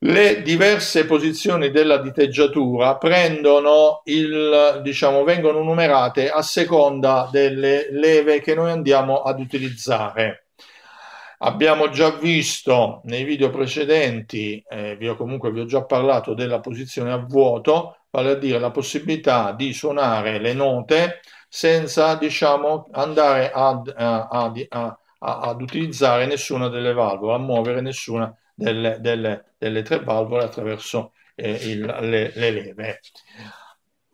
le diverse posizioni della diteggiatura prendono il, diciamo, vengono numerate a seconda delle leve che noi andiamo ad utilizzare. Abbiamo già visto nei video precedenti, eh, vi ho comunque vi ho già parlato della posizione a vuoto, vale a dire la possibilità di suonare le note senza diciamo, andare ad, ad, ad, ad utilizzare nessuna delle valvole, a muovere nessuna delle, delle, delle tre valvole attraverso eh, il, le, le leve.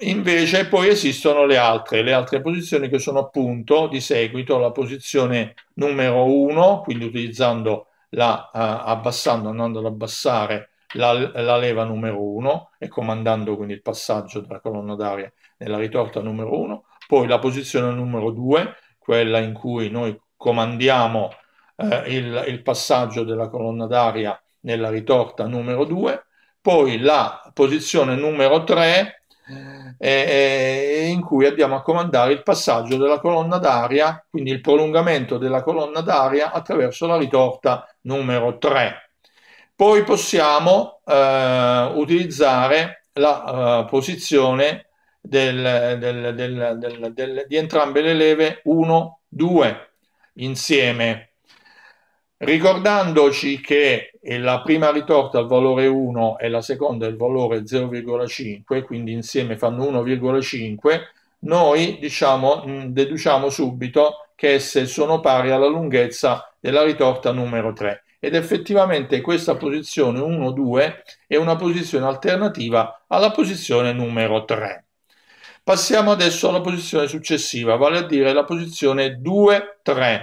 Invece poi esistono le altre, le altre posizioni che sono appunto di seguito la posizione numero 1, quindi utilizzando la, uh, abbassando, andando ad abbassare la, la leva numero 1 e comandando quindi il passaggio della colonna d'aria nella ritorta numero 1, poi la posizione numero 2, quella in cui noi comandiamo eh, il, il, passaggio della colonna d'aria nella ritorta numero 2, poi la posizione numero 3 eh, eh, in cui andiamo a comandare il passaggio della colonna d'aria, quindi il prolungamento della colonna d'aria attraverso la ritorta numero 3. Poi possiamo eh, utilizzare la uh, posizione del, del, del, di entrambe le leve 1, 2 insieme ricordandoci che la prima ritorta al valore 1 e la seconda il valore 0,5, quindi insieme fanno 1,5, noi diciamo, mm, deduciamo subito che esse sono pari alla lunghezza della ritorta numero 3 ed effettivamente questa posizione 1-2 è una posizione alternativa alla posizione numero 3. Passiamo adesso alla posizione successiva, vale a dire la posizione 2-3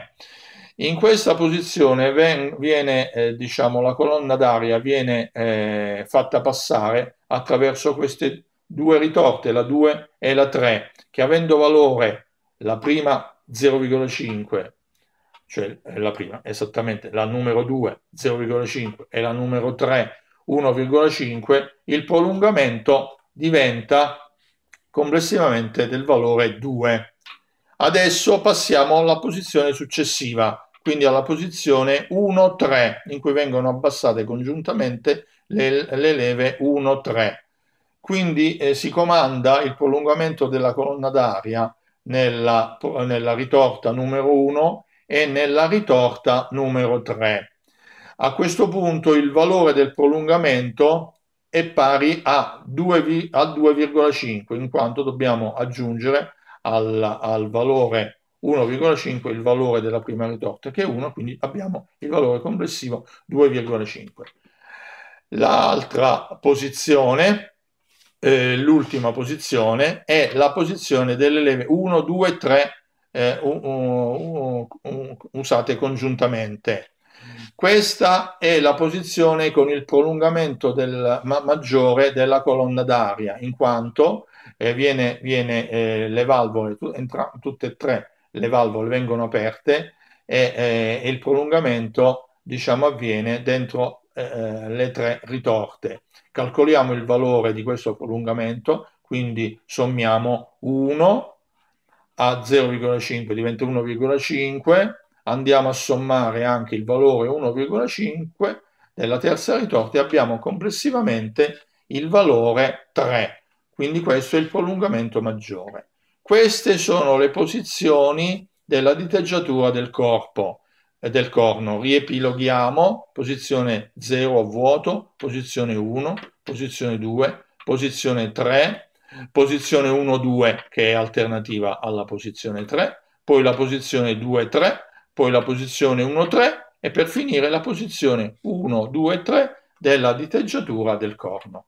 in questa posizione ven- viene, eh, diciamo, la colonna d'aria viene eh, fatta passare attraverso queste due ritorte, la 2 e la 3, che avendo valore la prima 0,5, cioè eh, la prima esattamente, la numero 2 0,5 e la numero 3 1,5, il prolungamento diventa complessivamente del valore 2. Adesso passiamo alla posizione successiva, quindi alla posizione 1-3, in cui vengono abbassate congiuntamente le, le leve 1-3. Quindi eh, si comanda il prolungamento della colonna d'aria nella, nella ritorta numero 1 e nella ritorta numero 3. A questo punto il valore del prolungamento è pari a 2,5 in quanto dobbiamo aggiungere al, al valore 1,5 il valore della prima ridotta, che è 1, quindi abbiamo il valore complessivo 2,5. L'altra posizione, eh, l'ultima posizione, è la posizione delle leve 1, 2, 3 eh, un, un, usate congiuntamente. Questa è la posizione con il prolungamento del, ma, maggiore della colonna d'aria, in quanto eh, viene, viene, eh, le valvole tu, entra, tutte e tre le valvole vengono aperte e, e, il prolungamento diciamo, avviene dentro eh, eh, le tre ritorte. Calcoliamo il valore di questo prolungamento, quindi sommiamo 1 a 0,5 diventa 1,5, andiamo a sommare anche il valore 1,5 della terza ritorta e abbiamo complessivamente il valore 3, quindi questo è il prolungamento maggiore. Queste sono le posizioni della diteggiatura del corpo e eh, del corno. Riepiloghiamo posizione 0 a vuoto, posizione 1, posizione 2, posizione 3, posizione 1-2 che è alternativa alla posizione 3, poi la posizione 2-3, poi la posizione 1-3 e per finire la posizione 1-2-3 della diteggiatura del corno.